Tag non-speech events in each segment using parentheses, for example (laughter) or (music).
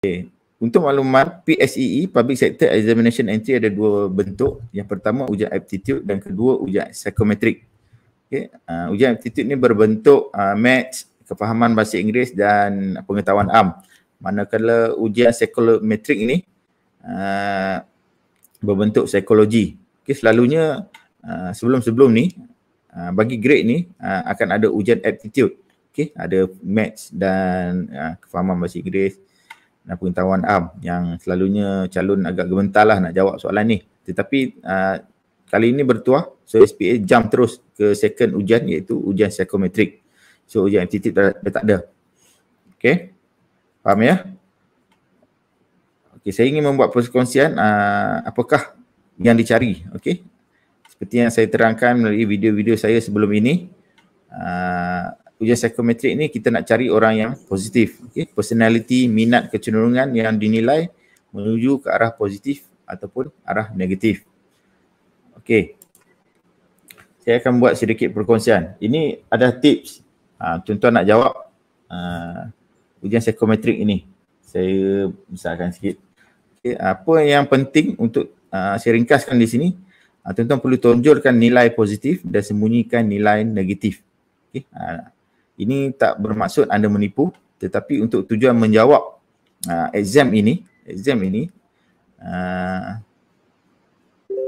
Okay. Untuk maklumat PSEE e, Public Sector Examination Entry ada dua bentuk. Yang pertama ujian aptitude dan kedua ujian psychometric. Okay. Uh, ah, ujian aptitude ni berbentuk uh, ah, match kefahaman bahasa Inggeris dan pengetahuan am. Manakala ujian psychometric ini uh, berbentuk psikologi. Okay, selalunya uh, sebelum-sebelum ni uh, bagi grade ni uh, akan ada ujian aptitude. Okay, ada match dan uh, kefahaman bahasa Inggeris dan pengetahuan am yang selalunya calon agak gemetar lah nak jawab soalan ni. Tetapi uh, kali ini bertuah, so SPA jump terus ke second ujian iaitu ujian psikometrik. So ujian MCT dah tak ada. Okay, faham ya? Okay, saya ingin membuat persekongsian uh, ah, apakah yang dicari. Okay, seperti yang saya terangkan melalui video-video saya sebelum ini, uh, ujian psikometrik ni kita nak cari orang yang positif. Okay? Personality, minat, kecenderungan yang dinilai menuju ke arah positif ataupun arah negatif. Okey, Saya akan buat sedikit perkongsian. Ini ada tips. Ha, tuan-tuan nak jawab uh, ujian psikometrik ini. Saya misalkan sikit. Okay. Apa yang penting untuk uh, saya ringkaskan di sini. Uh, tuan-tuan perlu tonjolkan nilai positif dan sembunyikan nilai negatif. Okay. Uh, ini tak bermaksud anda menipu tetapi untuk tujuan menjawab uh, exam ini exam ini uh,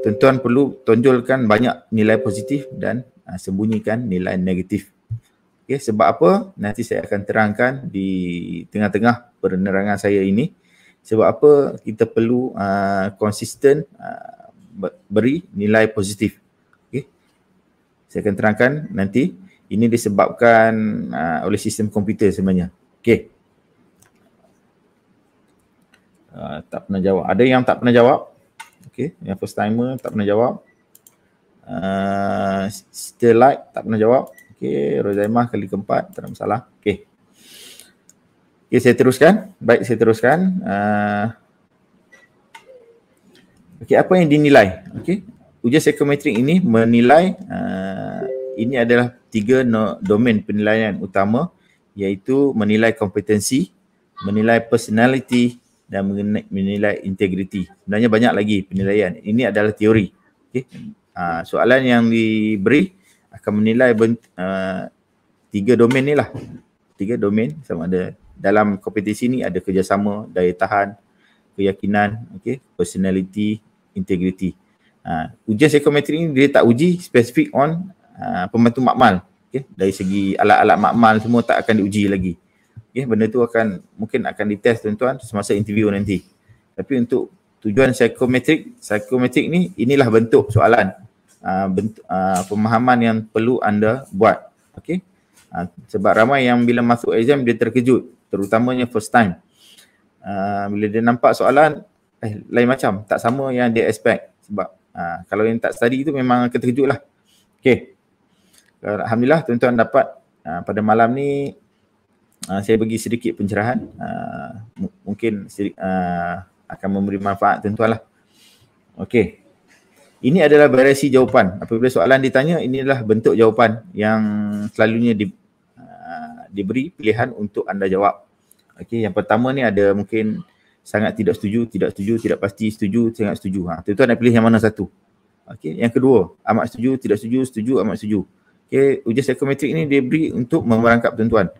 ah, tuan perlu tonjolkan banyak nilai positif dan uh, sembunyikan nilai negatif okey sebab apa nanti saya akan terangkan di tengah-tengah penerangan saya ini sebab apa kita perlu uh, konsisten uh, beri nilai positif okey saya akan terangkan nanti ini disebabkan uh, oleh sistem komputer sebenarnya. Okey. Uh, tak pernah jawab. Ada yang tak pernah jawab? Okey, yang first timer tak pernah jawab. Uh, still like tak pernah jawab. Okey, Rozaimah kali keempat, tak ada masalah. Okey. Okey, saya teruskan. Baik, saya teruskan. Uh, Okey, apa yang dinilai? Okey. Ujian psikometrik ini menilai uh, ini adalah tiga no, domain penilaian utama iaitu menilai kompetensi, menilai personality dan menilai integriti. Sebenarnya banyak lagi penilaian. Ini adalah teori. Okay. Ha, soalan yang diberi akan menilai ben, uh, tiga domain ni lah. Tiga domain sama ada dalam kompetisi ni ada kerjasama, daya tahan, keyakinan, okay, personality, integriti. Ha, ujian psikometri ni dia tak uji spesifik on Ah, pembantu makmal okay? dari segi alat-alat makmal semua tak akan diuji lagi okay? benda tu akan mungkin akan dites tuan-tuan semasa interview nanti tapi untuk tujuan psikometrik psikometrik ni inilah bentuk soalan uh, bentuk, uh, pemahaman yang perlu anda buat okay? uh, sebab ramai yang bila masuk exam dia terkejut terutamanya first time uh, bila dia nampak soalan eh lain macam tak sama yang dia expect sebab uh, kalau yang tak study tu memang akan terkejut lah Okay, Eh, Alhamdulillah tuan-tuan dapat uh, pada malam ni uh, saya bagi sedikit pencerahan uh, mungkin uh, akan memberi manfaat tuan-tuan lah. Okey. Ini adalah variasi jawapan. Apabila soalan ditanya, inilah bentuk jawapan yang selalunya di, uh, diberi pilihan untuk anda jawab. Okey, yang pertama ni ada mungkin sangat tidak setuju, tidak setuju, tidak pasti, setuju, sangat setuju. Ha, tuan-tuan nak pilih yang mana satu. Okey, yang kedua, amat setuju, tidak setuju, setuju, amat setuju. Okay, ujian psikometrik ini dia beri untuk memerangkap tentuan.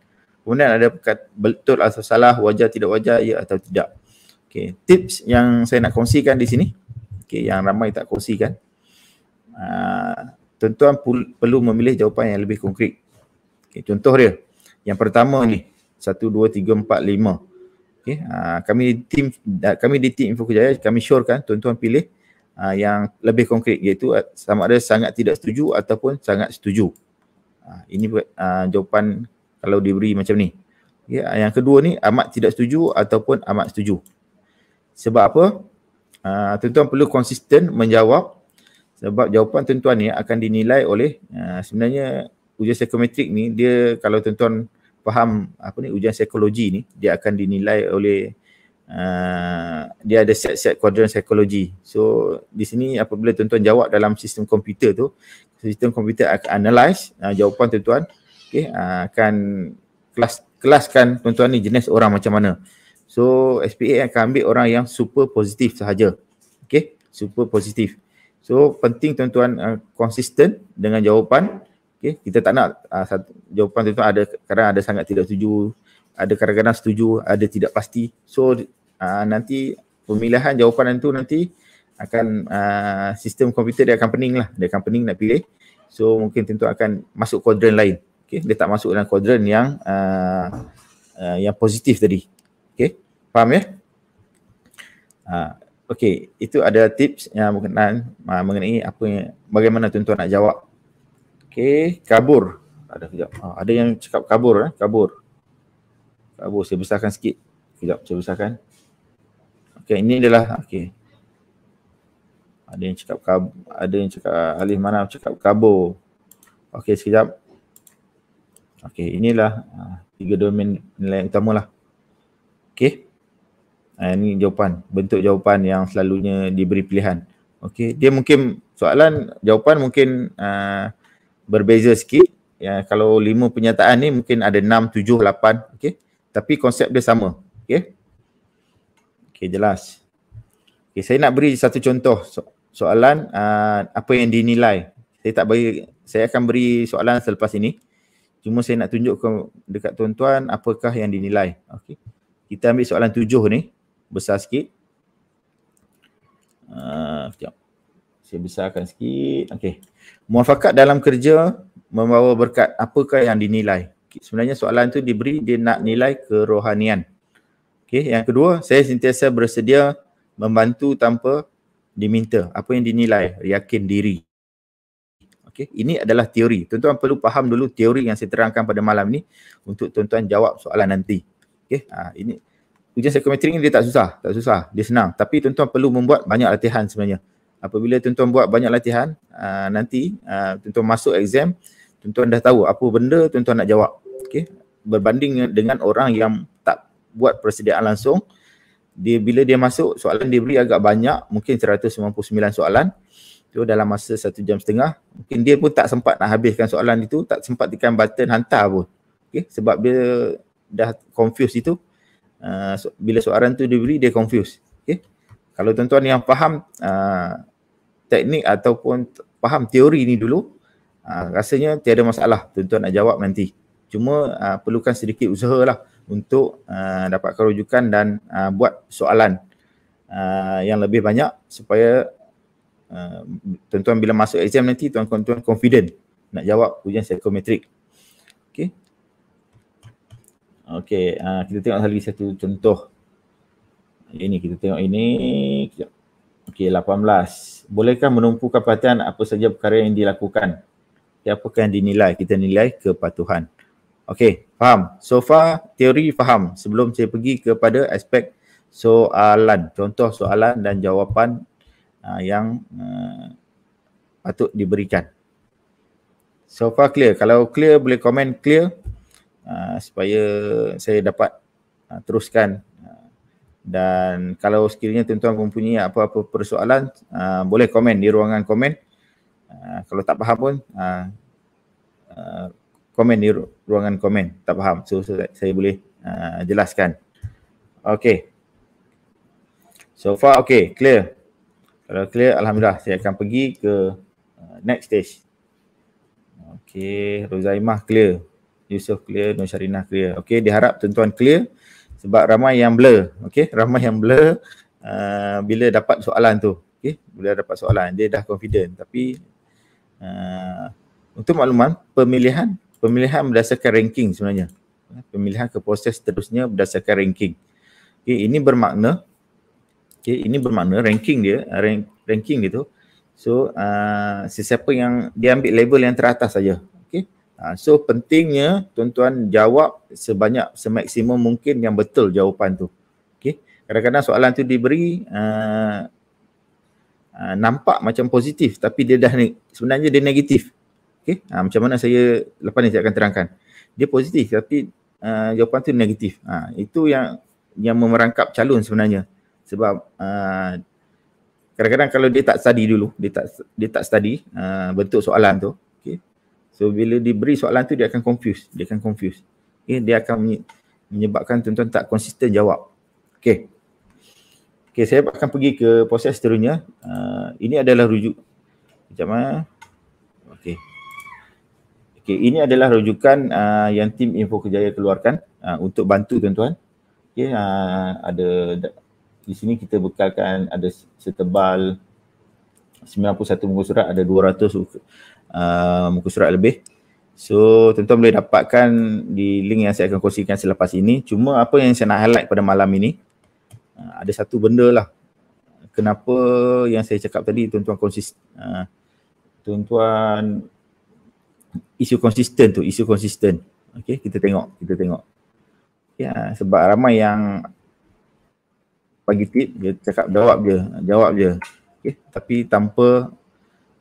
Kemudian ada betul atau salah, wajar tidak wajar, ya atau tidak. Okay, tips yang saya nak kongsikan di sini, okay, yang ramai tak kongsikan. Uh, ah, tentuan pul- perlu memilih jawapan yang lebih konkret. Okay, contoh dia, yang pertama ni, satu dua tiga empat lima. Okay, uh, ah, kami di tim kami di tim Info Kejaya, kami syorkan tuan-tuan pilih uh, yang lebih konkret iaitu ah, sama ada sangat tidak setuju ataupun sangat setuju. Uh, ini uh, jawapan kalau diberi macam ni. Yeah, ya, yang kedua ni amat tidak setuju ataupun amat setuju. Sebab apa? Uh, tuan-tuan perlu konsisten menjawab sebab jawapan tuan-tuan ni akan dinilai oleh uh, sebenarnya ujian psikometrik ni dia kalau tuan-tuan faham apa ni ujian psikologi ni dia akan dinilai oleh Ah, dia ada set-set kuadran psikologi. So di sini apabila tuan-tuan jawab dalam sistem komputer tu, sistem komputer akan analyze uh, ah, jawapan tuan-tuan. Okay, uh, ah, akan kelas kelaskan tuan-tuan ni jenis orang macam mana. So SPA akan ambil orang yang super positif sahaja. Okay, super positif. So penting tuan-tuan uh, konsisten dengan jawapan. Okay, kita tak nak uh, satu, jawapan tuan-tuan ada kadang ada sangat tidak setuju, ada kadang-kadang setuju, ada tidak pasti. So Ah, nanti pemilihan jawapan tu nanti akan uh, sistem komputer dia akan pening lah. Dia akan pening nak pilih. So mungkin tentu akan masuk kuadran lain. Okay. Dia tak masuk dalam kuadran yang uh, uh, yang positif tadi. Okay. Faham ya? Uh, okay. Itu ada tips yang berkenaan uh, mengenai apa yang, bagaimana tuan nak jawab. Okay. Kabur. Ada kejap. Uh, ada yang cakap kabur. Eh? Kabur. Kabur. Saya besarkan sikit. Kejap. Saya besarkan. Okay, ini adalah okay. Ada yang cakap kab, ada yang cakap alih mana cakap kabur. Okay, sekejap. Okay, inilah uh, tiga domain nilai yang utama lah. Okay. Uh, ha, ini jawapan. Bentuk jawapan yang selalunya diberi pilihan. Okay. Dia mungkin soalan jawapan mungkin uh, berbeza sikit. Ya, kalau lima penyataan ni mungkin ada enam, tujuh, lapan. Okay. Tapi konsep dia sama. Okay. Okey jelas. Okey saya nak beri satu contoh so- soalan uh, apa yang dinilai. Saya tak bagi saya akan beri soalan selepas ini. Cuma saya nak tunjuk ke dekat tuan-tuan apakah yang dinilai. Okey. Kita ambil soalan tujuh ni besar sikit. Uh, sekejap. Saya besarkan sikit. Okey. Muafakat dalam kerja membawa berkat apakah yang dinilai? Sebenarnya soalan tu diberi dia nak nilai kerohanian. Okey, Yang kedua, saya sentiasa bersedia membantu tanpa diminta. Apa yang dinilai, yakin diri. Okey, Ini adalah teori. Tuan-tuan perlu faham dulu teori yang saya terangkan pada malam ni untuk tuan-tuan jawab soalan nanti. Okey, Ha, ini ujian psikometri ni dia tak susah. Tak susah. Dia senang. Tapi tuan-tuan perlu membuat banyak latihan sebenarnya. Apabila tuan-tuan buat banyak latihan, ha, nanti ha, tuan-tuan masuk exam, tuan-tuan dah tahu apa benda tuan-tuan nak jawab. Okey, Berbanding dengan orang yang buat persediaan langsung dia bila dia masuk soalan dia beri agak banyak mungkin 199 soalan tu dalam masa satu jam setengah mungkin dia pun tak sempat nak habiskan soalan itu tak sempat tekan button hantar pun okay? sebab dia dah confused itu uh, so, bila soalan tu dia beri dia confused okay? kalau tuan-tuan yang faham uh, teknik ataupun faham teori ni dulu uh, rasanya tiada masalah tuan-tuan nak jawab nanti cuma uh, perlukan sedikit usaha lah untuk uh, dapatkan rujukan dan uh, buat soalan uh, yang lebih banyak supaya uh, tuan-tuan bila masuk exam nanti tuan-tuan confident nak jawab ujian psikometrik. Okey. Okey, uh, kita tengok lagi satu contoh. Ini kita tengok ini. Okey, 18. Bolehkah menumpukan perhatian apa saja perkara yang dilakukan? Okay, yang dinilai? Kita nilai kepatuhan. Okay, faham. So far, teori faham. Sebelum saya pergi kepada aspek soalan. Contoh soalan dan jawapan uh, yang uh, patut diberikan. So far clear. Kalau clear, boleh komen clear uh, supaya saya dapat uh, teruskan. Dan kalau sekiranya tuan-tuan mempunyai apa-apa persoalan, uh, boleh komen di ruangan komen. Uh, kalau tak faham pun, uh, uh, komen di ruangan komen. Tak faham. So, so saya boleh uh, jelaskan. Okay. So far, okay. Clear. Kalau clear, Alhamdulillah. Saya akan pergi ke uh, next stage. Okay. Rozaimah clear. Yusuf clear. Nusharinah clear. Okay. Diharap tuan-tuan clear. Sebab ramai yang blur. Okay. (laughs) Ramai yang blur. Uh, bila dapat soalan tu. Okay. Bila dapat soalan. Dia dah confident. Tapi uh, untuk makluman, pemilihan pemilihan berdasarkan ranking sebenarnya. Pemilihan ke proses seterusnya berdasarkan ranking. Okay, ini bermakna okay, ini bermakna ranking dia rank, ranking dia tu. So uh, sesiapa yang dia ambil label yang teratas saja. Okay. Uh, ah, so pentingnya tuan-tuan jawab sebanyak semaksimum mungkin yang betul jawapan tu. Okay. Kadang-kadang soalan tu diberi uh, Uh, nampak macam positif tapi dia dah ne- sebenarnya dia negatif Okay, ha, ah, macam mana saya lepas ni saya akan terangkan. Dia positif tapi uh, jawapan tu negatif. Ha, itu yang yang memerangkap calon sebenarnya. Sebab uh, kadang-kadang kalau dia tak study dulu, dia tak dia tak study uh, bentuk soalan tu. Okay. So bila diberi soalan tu dia akan confuse. Dia akan confuse. Okay. Dia akan menyebabkan tuan-tuan tak konsisten jawab. Okay. Okay, saya akan pergi ke proses seterusnya. Uh, ini adalah rujuk. Macam mana? Okay. Okey, ini adalah rujukan uh, yang tim info kejaya keluarkan uh, untuk bantu tuan-tuan. Okey, uh, ada di sini kita bekalkan ada setebal 91 muka surat ada 200 uh, muka surat lebih. So, tuan-tuan boleh dapatkan di link yang saya akan kongsikan selepas ini. Cuma apa yang saya nak highlight pada malam ini, uh, ada satu benda lah. Kenapa yang saya cakap tadi tuan-tuan konsisten. Uh, tuan-tuan isu konsisten tu, isu konsisten. Okey, kita tengok, kita tengok. Ya, sebab ramai yang bagi tip, dia cakap jawab je, jawab je. Okey, tapi tanpa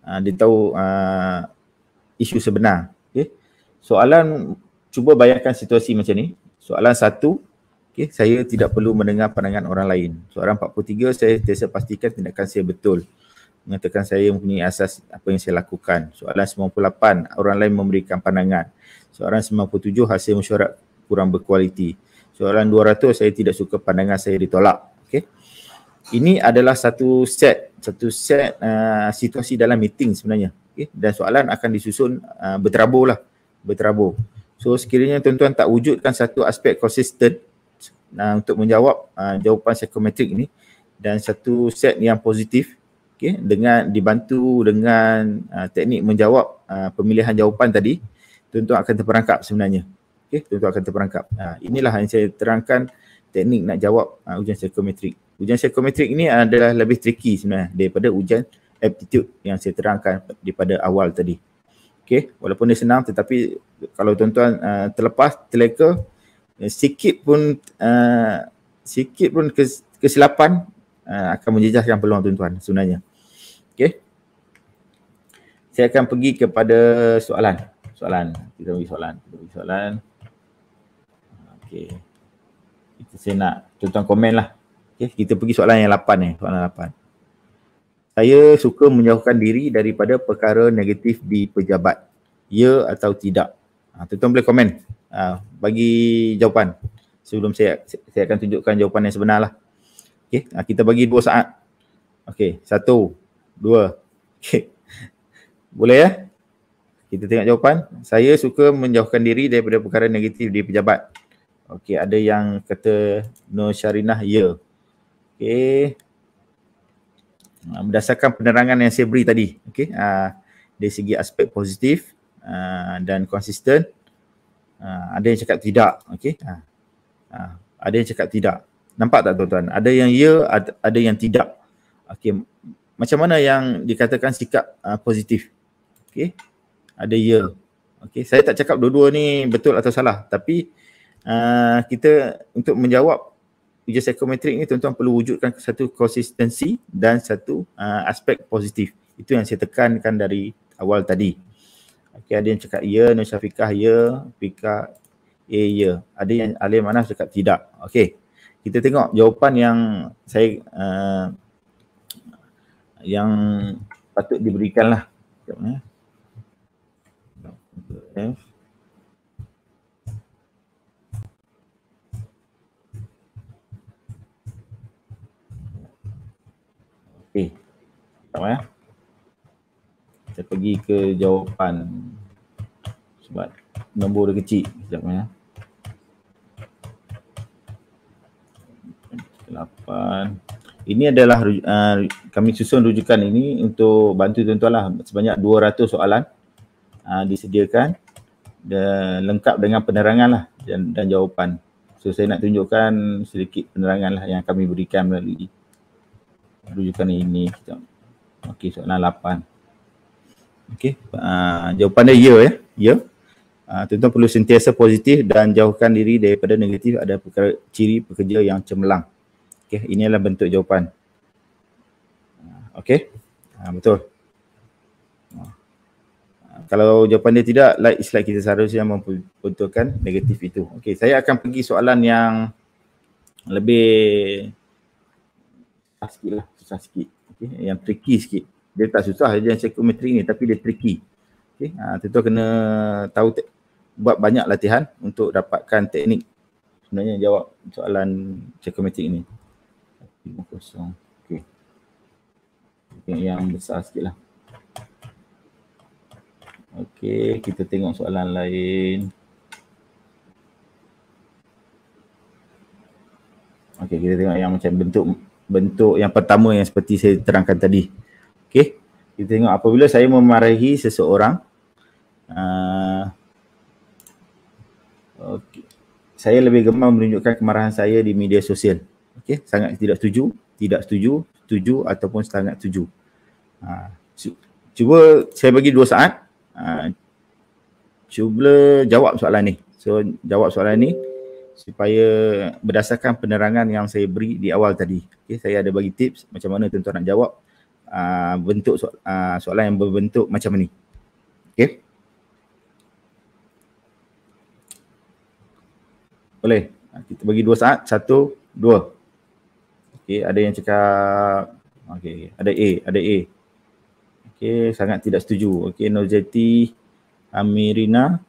uh, dia tahu uh, isu sebenar. Okey. Soalan cuba bayangkan situasi macam ni. Soalan satu, okey, saya tidak perlu mendengar pandangan orang lain. Soalan 43, saya sentiasa pastikan tindakan saya betul mengatakan saya mempunyai asas apa yang saya lakukan. Soalan 98, orang lain memberikan pandangan. Soalan 97, hasil mesyuarat kurang berkualiti. Soalan 200, saya tidak suka pandangan saya ditolak. Okay. Ini adalah satu set, satu set uh, situasi dalam meeting sebenarnya. Okay. Dan soalan akan disusun uh, berterabur lah, berterabur. So sekiranya tuan-tuan tak wujudkan satu aspek konsisten uh, untuk menjawab uh, jawapan psikometrik ini dan satu set yang positif, okay, dengan dibantu dengan uh, teknik menjawab uh, pemilihan jawapan tadi tuan akan terperangkap sebenarnya okey tuan akan terperangkap uh, inilah yang saya terangkan teknik nak jawab uh, ujian psikometrik ujian psikometrik ini adalah lebih tricky sebenarnya daripada ujian aptitude yang saya terangkan daripada awal tadi Okay, walaupun dia senang tetapi kalau tuan-tuan uh, terlepas terleka uh, sikit pun uh, sikit pun kesilapan Uh, akan menjejaskan peluang tuan-tuan sebenarnya Okay. Saya akan pergi kepada soalan. Soalan. Kita pergi soalan. Kita pergi soalan. Okay. Itu saya nak tuan-tuan komen lah. Okay. Kita pergi soalan yang lapan ni. Eh. Soalan lapan. Saya suka menjauhkan diri daripada perkara negatif di pejabat. Ya atau tidak. Ha, tuan-tuan boleh komen. Ha, bagi jawapan. Sebelum saya saya akan tunjukkan jawapan yang sebenar lah. Okay. Ha, kita bagi dua saat. Okay. Satu. Satu dua. Okay. Boleh ya? Kita tengok jawapan. Saya suka menjauhkan diri daripada perkara negatif di pejabat. Okey, ada yang kata no Syarinah, ya. Okey. Ah, berdasarkan penerangan yang saya beri tadi. Okey. Uh, ah, dari segi aspek positif uh, dan konsisten. Uh, ada yang cakap tidak. Okey. Uh, ada yang cakap tidak. Nampak tak tuan-tuan? Ada yang ya, ada yang tidak. Okey macam mana yang dikatakan sikap uh, positif okey ada ya okey saya tak cakap dua-dua ni betul atau salah tapi uh, kita untuk menjawab ujian psikometrik ni tuan-tuan perlu wujudkan satu konsistensi dan satu uh, aspek positif itu yang saya tekankan dari awal tadi okey ada yang cakap ya Nur Syafiqah ya Fika ya yeah. ya ada yang Alim mana cakap tidak okey kita tengok jawapan yang saya uh, yang patut diberikan lah. Sekejap eh. ya. F. ya. Eh. Saya pergi ke jawapan. Sebab nombor dia kecil. Sekejap ya. Eh. 8 ini adalah uh, kami susun rujukan ini untuk bantu tuan-tuan lah sebanyak 200 soalan uh, disediakan dan lengkap dengan penerangan lah dan, dan jawapan. So saya nak tunjukkan sedikit penerangan lah yang kami berikan melalui rujukan ini. Okey soalan 8. Okey uh, jawapan dia ya ya. ya. Uh, tuan-tuan perlu sentiasa positif dan jauhkan diri daripada negatif ada perkara, ciri pekerja yang cemerlang. Okey, ini adalah bentuk jawapan. Ah, okey. Ha, betul. Ah, kalau jawapan dia tidak, like is like kita seharusnya membutuhkan negatif itu. Okey, saya akan pergi soalan yang lebih susah sikit lah. Susah sikit. Okey, yang tricky sikit. Dia tak susah dia psikometri ni tapi dia tricky. Okey, ha, tentu kena tahu buat banyak latihan untuk dapatkan teknik sebenarnya jawab soalan psikometri ni lima kosong. Okey. yang besar sikit lah. Okey, kita tengok soalan lain. Okey, kita tengok yang macam bentuk bentuk yang pertama yang seperti saya terangkan tadi. Okey, kita tengok apabila saya memarahi seseorang. Uh, okay. Saya lebih gemar menunjukkan kemarahan saya di media sosial. Okey, sangat tidak setuju, tidak setuju, setuju ataupun sangat setuju. Ha. Cuba saya bagi dua saat. Ha. Cuba jawab soalan ni. So, jawab soalan ni supaya berdasarkan penerangan yang saya beri di awal tadi. Okey, saya ada bagi tips macam mana tuan-tuan nak jawab ha. bentuk so- ha. soalan yang berbentuk macam ni. Okey. Boleh. Ha, kita bagi dua saat. Satu, dua. Okey, ada yang cakap okey, ada A, ada A. Okey, sangat tidak setuju. Okey, Nozeti Amirina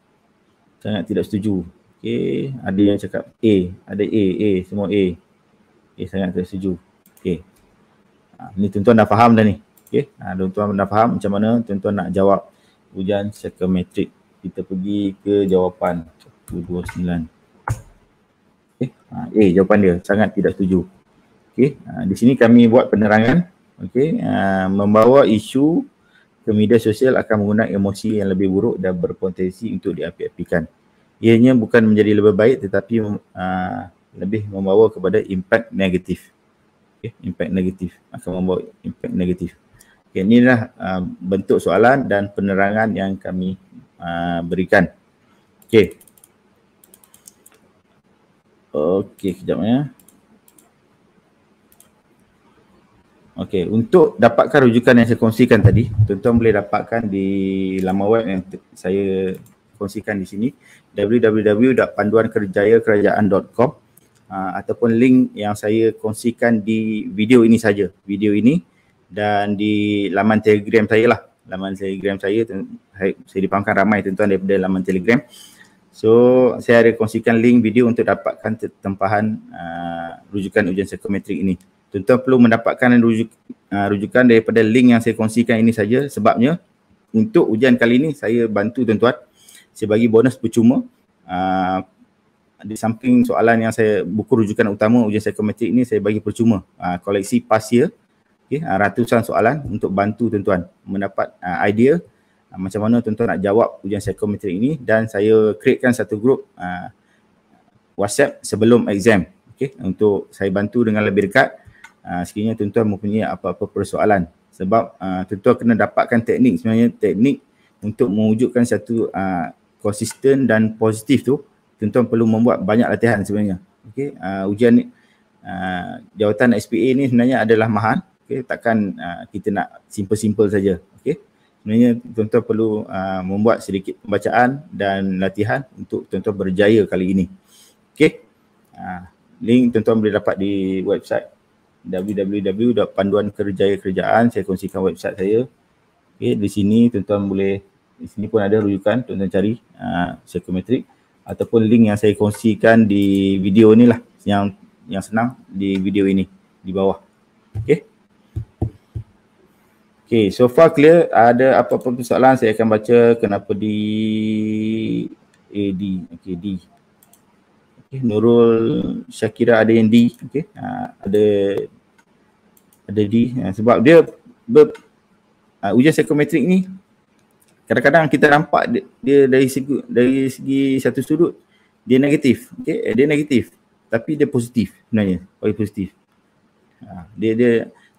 sangat tidak setuju. Okey, ada yang cakap A, ada A, A, semua A. Okey, sangat tidak setuju. Okey. Ha, ni tuan-tuan dah faham dah ni. Okey, ha, tuan-tuan dah faham macam mana tuan-tuan nak jawab ujian psikometrik. Kita pergi ke jawapan 129. Okey, ha, A jawapan dia sangat tidak setuju. Okey, ah, di sini kami buat penerangan. Okey, ah, membawa isu ke media sosial akan menggunakan emosi yang lebih buruk dan berpotensi untuk diapi-apikan. Ianya bukan menjadi lebih baik tetapi aa, ah, lebih membawa kepada impak negatif. Okey, impak negatif akan membawa impak negatif. Okey, inilah aa, bentuk soalan dan penerangan yang kami aa, berikan. Okey. Okey, kejap ya. Okey, untuk dapatkan rujukan yang saya kongsikan tadi, tuan-tuan boleh dapatkan di laman web yang saya kongsikan di sini www.panduankerjayakerajaan.com ah, ataupun link yang saya kongsikan di video ini saja, video ini dan di laman Telegram saya lah. Laman Telegram saya saya dipangkan ramai tuan-tuan daripada laman Telegram. So, saya ada kongsikan link video untuk dapatkan tempahan uh, rujukan ujian psikometrik ini. Tentu perlu mendapatkan rujuk, uh, rujukan daripada link yang saya kongsikan ini saja sebabnya untuk ujian kali ini saya bantu tuan-tuan saya bagi bonus percuma uh, di samping soalan yang saya buku rujukan utama ujian psikometrik ini saya bagi percuma uh, koleksi past year okay, uh, ratusan soalan untuk bantu tuan-tuan mendapat uh, idea uh, macam mana tuan-tuan nak jawab ujian psikometrik ini dan saya createkan satu grup uh, WhatsApp sebelum exam okay, untuk saya bantu dengan lebih dekat Ah, sekiranya tuan-tuan mempunyai apa-apa persoalan sebab uh, tuan-tuan kena dapatkan teknik sebenarnya teknik untuk mewujudkan satu uh, konsisten dan positif tu tuan-tuan perlu membuat banyak latihan sebenarnya okey ujian ni, uh, jawatan SPA ni sebenarnya adalah mahal okey takkan uh, kita nak simple-simple saja okey sebenarnya tuan-tuan perlu uh, membuat sedikit pembacaan dan latihan untuk tuan-tuan berjaya kali ini okey link tuan-tuan boleh dapat di website kerjaan saya kongsikan website saya okay, di sini tuan-tuan boleh di sini pun ada rujukan tuan-tuan cari uh, ah, psychometric ataupun link yang saya kongsikan di video ni lah yang yang senang di video ini di bawah okay. Okay, so far clear ada apa-apa persoalan saya akan baca kenapa di AD okay, D okay. Nurul Syakira ada yang D okay. uh, ha, ada ada D uh, sebab dia ber, uh, ha, ujian psikometrik ni kadang-kadang kita nampak dia, dia dari segi dari segi satu sudut dia negatif okay, eh, dia negatif tapi dia positif sebenarnya bagi positif dia dia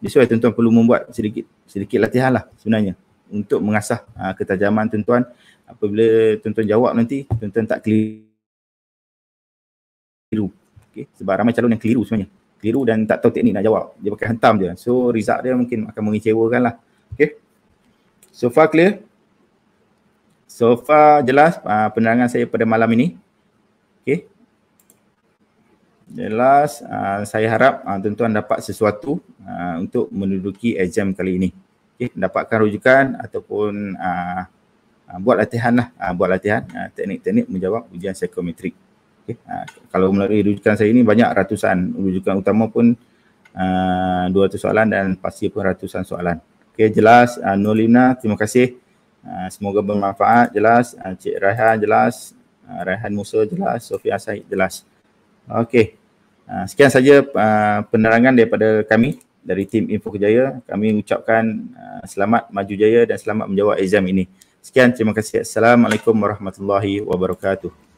that's why tuan-tuan perlu membuat sedikit sedikit latihan lah sebenarnya untuk mengasah uh, ketajaman tuan-tuan apabila tuan-tuan jawab nanti tuan-tuan tak clear keliru. Okay. Sebab ramai calon yang keliru sebenarnya. Keliru dan tak tahu teknik nak jawab. Dia pakai hantam je. So result dia mungkin akan mengecewakan lah. Okay. So far clear? So far jelas uh, penerangan saya pada malam ini. Okay. Jelas uh, saya harap uh, tuan-tuan dapat sesuatu uh, untuk menduduki exam kali ini. Okay. Dapatkan rujukan ataupun uh, uh, buat latihan lah. Uh, buat latihan uh, teknik-teknik menjawab ujian psikometrik. Okay. Ha, kalau melalui rujukan saya ini banyak ratusan rujukan utama pun ha, dua uh, 200 soalan dan pasti pun ratusan soalan. Okey jelas uh, ha, Nur terima kasih. Uh, semoga bermanfaat jelas uh, Cik Raihan jelas uh, Raihan Musa jelas Sofia Said jelas. Okey. Uh, sekian saja uh, penerangan daripada kami dari tim Info Kejaya. Kami ucapkan uh, selamat maju jaya dan selamat menjawab exam ini. Sekian terima kasih. Assalamualaikum warahmatullahi wabarakatuh.